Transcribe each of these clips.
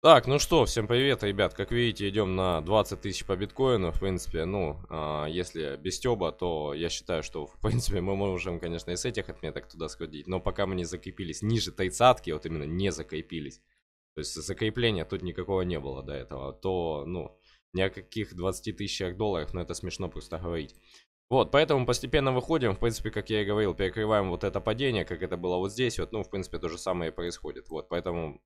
Так, ну что, всем привет, ребят. Как видите, идем на 20 тысяч по биткоину. В принципе, ну, э, если без Тёба, то я считаю, что, в принципе, мы можем, конечно, и с этих отметок туда сходить. Но пока мы не закрепились ниже 30 вот именно не закрепились, то есть закрепления тут никакого не было до этого, то, ну, ни о каких 20 тысячах долларов, но ну, это смешно просто говорить. Вот, поэтому постепенно выходим, в принципе, как я и говорил, перекрываем вот это падение, как это было вот здесь, вот, ну, в принципе, то же самое и происходит, вот, поэтому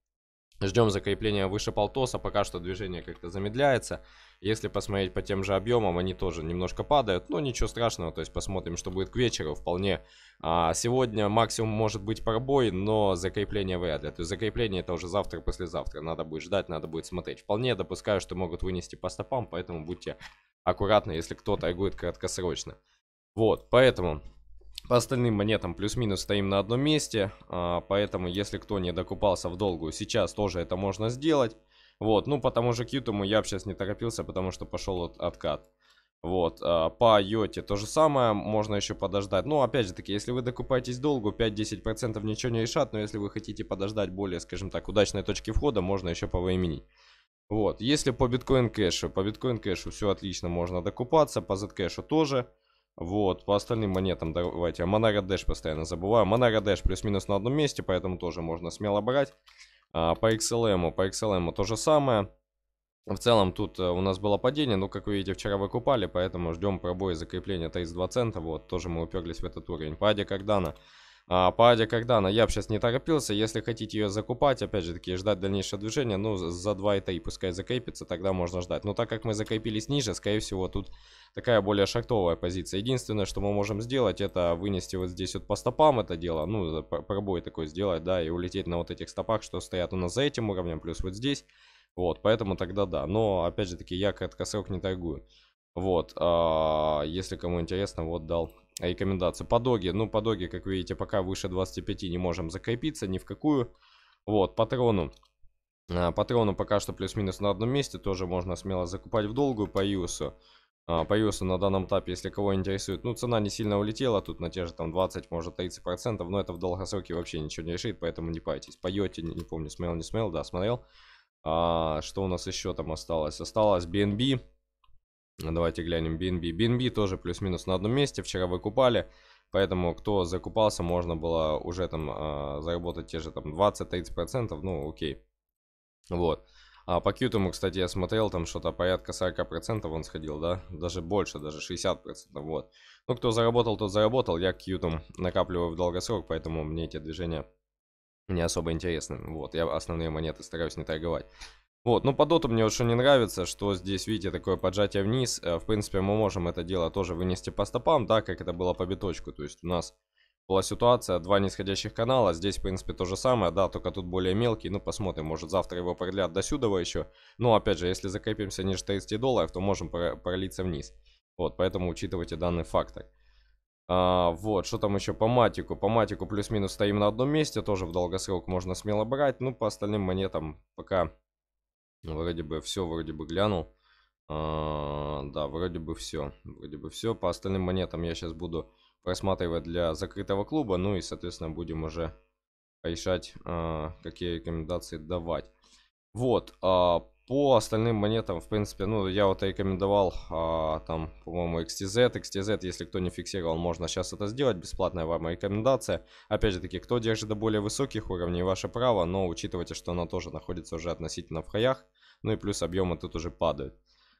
Ждем закрепления выше полтоса, пока что движение как-то замедляется. Если посмотреть по тем же объемам, они тоже немножко падают, но ничего страшного, то есть посмотрим, что будет к вечеру вполне. А, сегодня максимум может быть пробой, но закрепление вряд ли. То есть закрепление это уже завтра, послезавтра, надо будет ждать, надо будет смотреть. Вполне допускаю, что могут вынести по стопам, поэтому будьте аккуратны, если кто торгует краткосрочно. Вот, поэтому по остальным монетам плюс-минус стоим на одном месте, а, поэтому если кто не докупался в долгую, сейчас тоже это можно сделать. Вот, ну по тому же Кьютому я сейчас не торопился, потому что пошел от, откат. Вот, а, по Йоте то же самое, можно еще подождать. но ну, опять же таки, если вы докупаетесь долгу, 5-10% ничего не решат, но если вы хотите подождать более, скажем так, удачной точки входа, можно еще повыменить. Вот, если по биткоин кэшу, по биткоин кэшу все отлично, можно докупаться, по Zcash тоже. Вот, по остальным монетам давайте. А Монара Дэш постоянно забываю. Монара Дэш плюс-минус на одном месте, поэтому тоже можно смело брать. А, по XLM, по XLM то же самое. В целом тут э, у нас было падение, но, как вы видите, вчера выкупали, поэтому ждем пробоя закрепления 32 цента. Вот, тоже мы уперлись в этот уровень. По Аде Кардана а, по когда Кагдана я бы сейчас не торопился. Если хотите ее закупать, опять же таки, ждать дальнейшего движения, ну, за 2 и пускай закрепится, тогда можно ждать. Но так как мы закрепились ниже, скорее всего, тут такая более шахтовая позиция. Единственное, что мы можем сделать, это вынести вот здесь вот по стопам это дело, ну, пробой такой сделать, да, и улететь на вот этих стопах, что стоят у нас за этим уровнем, плюс вот здесь. Вот, поэтому тогда да. Но, опять же таки, я краткосрок не торгую. Вот, а, если кому интересно, вот дал рекомендации. По доге, ну по доге, как видите, пока выше 25 не можем закрепиться ни в какую. Вот, патрону. А, патрону пока что плюс-минус на одном месте, тоже можно смело закупать в долгую по юсу. А, по юсу на данном этапе, если кого интересует, ну цена не сильно улетела, тут на те же там 20, может 30%, но это в долгосроке вообще ничего не решит, поэтому не пайтесь. поете не, не помню, смел, не смел, да, смотрел. А, что у нас еще там осталось? Осталось BNB. А давайте глянем BNB. BNB тоже плюс-минус на одном месте. Вчера выкупали. Поэтому, кто закупался, можно было уже там э, заработать те же там 20-30%. Ну, окей. Вот. А по Qtum, кстати, я смотрел, там что-то порядка 40% он сходил, да? Даже больше, даже 60%, вот. Ну, кто заработал, тот заработал. Я Qtum накапливаю в долгосрок, поэтому мне эти движения не особо интересны. Вот, я основные монеты стараюсь не торговать. Вот, ну по доту мне очень не нравится, что здесь, видите, такое поджатие вниз. Э, в принципе, мы можем это дело тоже вынести по стопам, да, как это было по биточку. То есть у нас была ситуация, два нисходящих канала, а здесь, в принципе, то же самое, да, только тут более мелкий. Ну, посмотрим, может завтра его продлят до сюда еще. Но, опять же, если закрепимся ниже 30 долларов, то можем пролиться вниз. Вот, поэтому учитывайте данный фактор. А, вот, что там еще по матику? По матику плюс-минус стоим на одном месте, тоже в долгосрок можно смело брать. Ну, по остальным монетам пока ну, вроде бы все, вроде бы глянул. А, да, вроде бы все. Вроде бы все. По остальным монетам я сейчас буду просматривать для закрытого клуба. Ну и, соответственно, будем уже решать, а, какие рекомендации давать. Вот, а, по остальным монетам, в принципе, ну, я вот рекомендовал, а, там, по-моему, XTZ. XTZ, если кто не фиксировал, можно сейчас это сделать, бесплатная вам рекомендация. Опять же таки, кто держит до более высоких уровней, ваше право, но учитывайте, что она тоже находится уже относительно в хаях, ну и плюс объемы тут уже падают.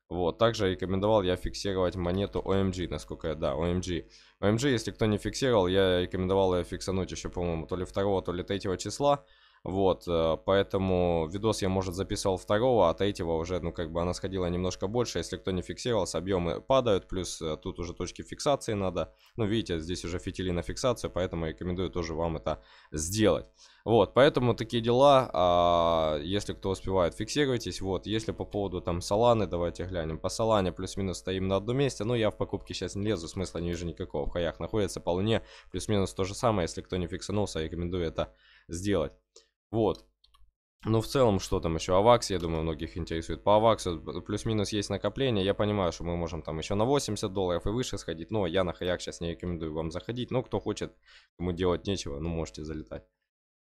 Вот, также рекомендовал я фиксировать монету OMG, насколько я, да, OMG. OMG, если кто не фиксировал, я рекомендовал ее фиксануть еще, по-моему, то ли 2, то ли 3 числа. Вот, э, поэтому видос я, может, записал второго, а третьего уже, ну, как бы она сходила немножко больше. Если кто не фиксировался, объемы падают, плюс э, тут уже точки фиксации надо. Ну, видите, здесь уже фитили на фиксацию, поэтому рекомендую тоже вам это сделать. Вот, поэтому такие дела, а, если кто успевает, фиксируйтесь. Вот, если по поводу там Саланы, давайте глянем. По Салане плюс-минус стоим на одном месте, но ну, я в покупке сейчас не лезу, смысла не вижу никакого. В хаях находится по луне, плюс-минус то же самое, если кто не фиксанулся, рекомендую это сделать. Вот. Ну, в целом, что там еще? Авакс, я думаю, многих интересует. По Аваксу э, плюс-минус есть накопление. Я понимаю, что мы можем там еще на 80 долларов и выше сходить. Но я на хаяк сейчас не рекомендую вам заходить. Но кто хочет, кому делать нечего, ну, можете залетать.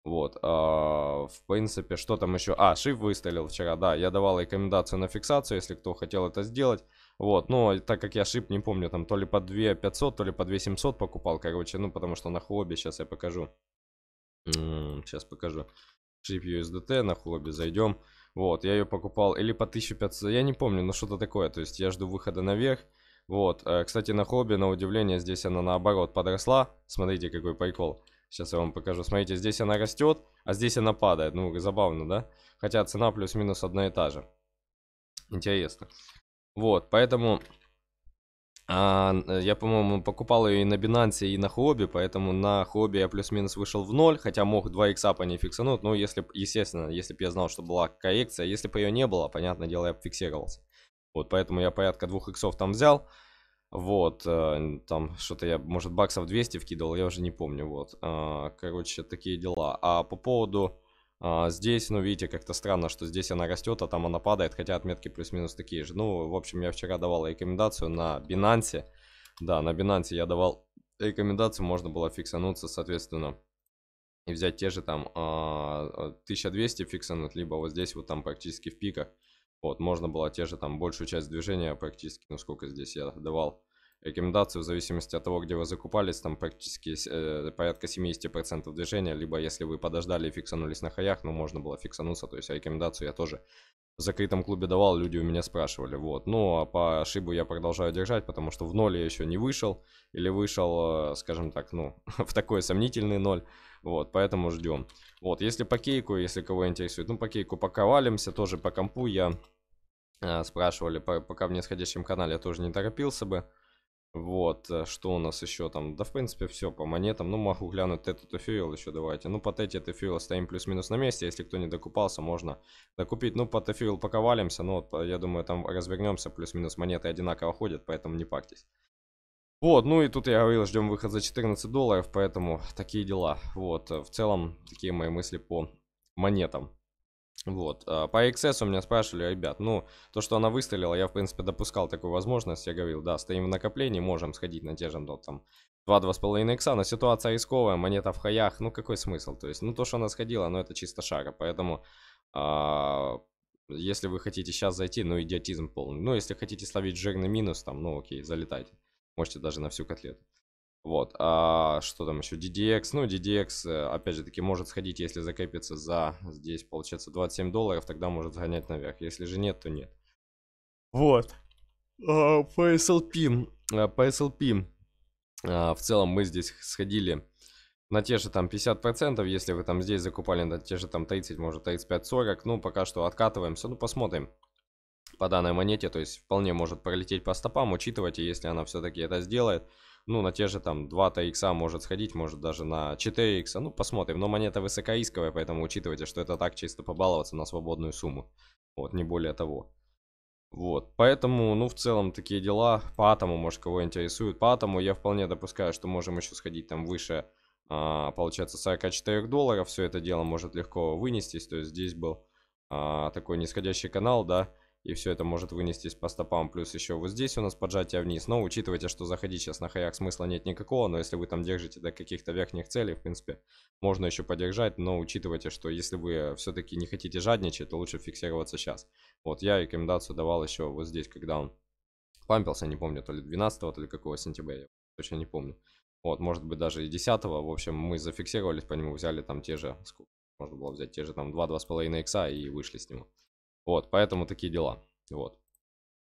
Вот, а, в принципе, что там еще? А, шиф выстрелил вчера, да, я давал рекомендацию на фиксацию, если кто хотел это сделать. Вот, но так как я шип, не помню, там то ли по 2500, то ли по 2700 покупал, короче, ну, потому что на хобби, сейчас я покажу. М -м, сейчас покажу. Шип USDT, на хобби зайдем. Вот, я ее покупал или по 1500, я не помню, но что-то такое. То есть я жду выхода наверх. Вот, э, кстати, на хобби, на удивление, здесь она наоборот подросла. Смотрите, какой прикол. Сейчас я вам покажу. Смотрите, здесь она растет, а здесь она падает. Ну, забавно, да? Хотя цена плюс-минус одна и та же. Интересно. Вот, поэтому а, э, я, по-моему, покупал ее и на Binance, и на Хобби, поэтому на Хобби я плюс-минус вышел в ноль, хотя мог 2 икса по ней фиксануть, ну, если, естественно, если бы я знал, что была коррекция, а если бы ее не было, понятное дело, я бы фиксировался. Вот, поэтому я порядка двух иксов там взял, вот, э, там что-то я, может, баксов 200 вкидывал, я уже не помню, вот. А, короче, такие дела. А по поводу а, здесь, ну, видите, как-то странно, что здесь она растет, а там она падает, хотя отметки плюс-минус такие же. Ну, в общем, я вчера давал рекомендацию на Binance. Да, на Binance я давал рекомендацию, можно было фиксануться, соответственно, и взять те же там 1200 а, фиксануть, либо вот здесь вот там практически в пиках. Вот, можно было те же там большую часть движения практически, ну сколько здесь я давал, рекомендации в зависимости от того, где вы закупались, там практически э, порядка 70% движения, либо если вы подождали и фиксанулись на хаях, ну, можно было фиксануться, то есть рекомендацию я тоже в закрытом клубе давал, люди у меня спрашивали, вот. Ну, а по шибу я продолжаю держать, потому что в ноль я еще не вышел, или вышел, э, скажем так, ну, в такой сомнительный ноль, вот, поэтому ждем. Вот, если по кейку, если кого интересует, ну, по кейку пока валимся, тоже по компу я э, спрашивали, пока в нисходящем канале я тоже не торопился бы, вот, э, что у нас еще там? Да, в принципе, все по монетам. Ну, могу глянуть этот то еще давайте. Ну, по Тете то стоим плюс-минус на месте. Если кто не докупался, можно докупить. Ну, по Тефьюэл пока валимся. Ну, вот, э, я думаю, там развернемся. Плюс-минус монеты одинаково ходят, поэтому не пактись. Вот, ну и тут я говорил, ждем выход за 14 долларов, поэтому такие дела. Вот, э, в целом, такие мои мысли по монетам. Вот. А, по XS у меня спрашивали, ребят, ну, то, что она выстрелила, я, в принципе, допускал такую возможность. Я говорил, да, стоим в накоплении, можем сходить на те же, ну, там, 2-2,5 икса, но ситуация рисковая, монета в хаях, ну, какой смысл? То есть, ну, то, что она сходила, ну, это чисто шара, поэтому... А, если вы хотите сейчас зайти, ну, идиотизм полный. Ну, если хотите словить жирный минус, там, ну, окей, залетайте. Можете даже на всю котлету. Вот, а что там еще? DDX, ну, DDX, э, опять же таки, может сходить, если закопится за, здесь, получается, 27 долларов, тогда может сгонять наверх. Если же нет, то нет. Вот. Uh, а, PSLP, uh, а, SLP. uh, а, в целом мы здесь сходили на те же там 50%, если вы там здесь закупали на те же там 30, может 35-40, ну, пока что откатываемся, ну, посмотрим по данной монете, то есть вполне может пролететь по стопам, учитывайте, если она все-таки это сделает, ну, на те же там 2-то икса может сходить, может даже на 4 икса, ну, посмотрим. Но монета высокоисковая, поэтому учитывайте, что это так чисто побаловаться на свободную сумму. Вот, не более того. Вот, поэтому, ну, в целом, такие дела. По атому, может, кого интересует. По атому я вполне допускаю, что можем еще сходить там выше, а, получается, 44 долларов. Все это дело может легко вынестись, то есть здесь был а, такой нисходящий канал, да, и все это может вынестись по стопам. Плюс еще вот здесь у нас поджатие вниз. Но учитывайте, что заходить сейчас на хаях смысла нет никакого, но если вы там держите до каких-то верхних целей, в принципе, можно еще подержать, но учитывайте, что если вы все-таки не хотите жадничать, то лучше фиксироваться сейчас. Вот я рекомендацию давал еще вот здесь, когда он пампился, не помню, то ли 12, то ли какого сентября, я точно не помню. Вот, может быть, даже и 10 В общем, мы зафиксировались по нему, взяли там те же, сколько можно было взять, те же там 2-2,5 икса и вышли с него. Вот, поэтому такие дела. Вот.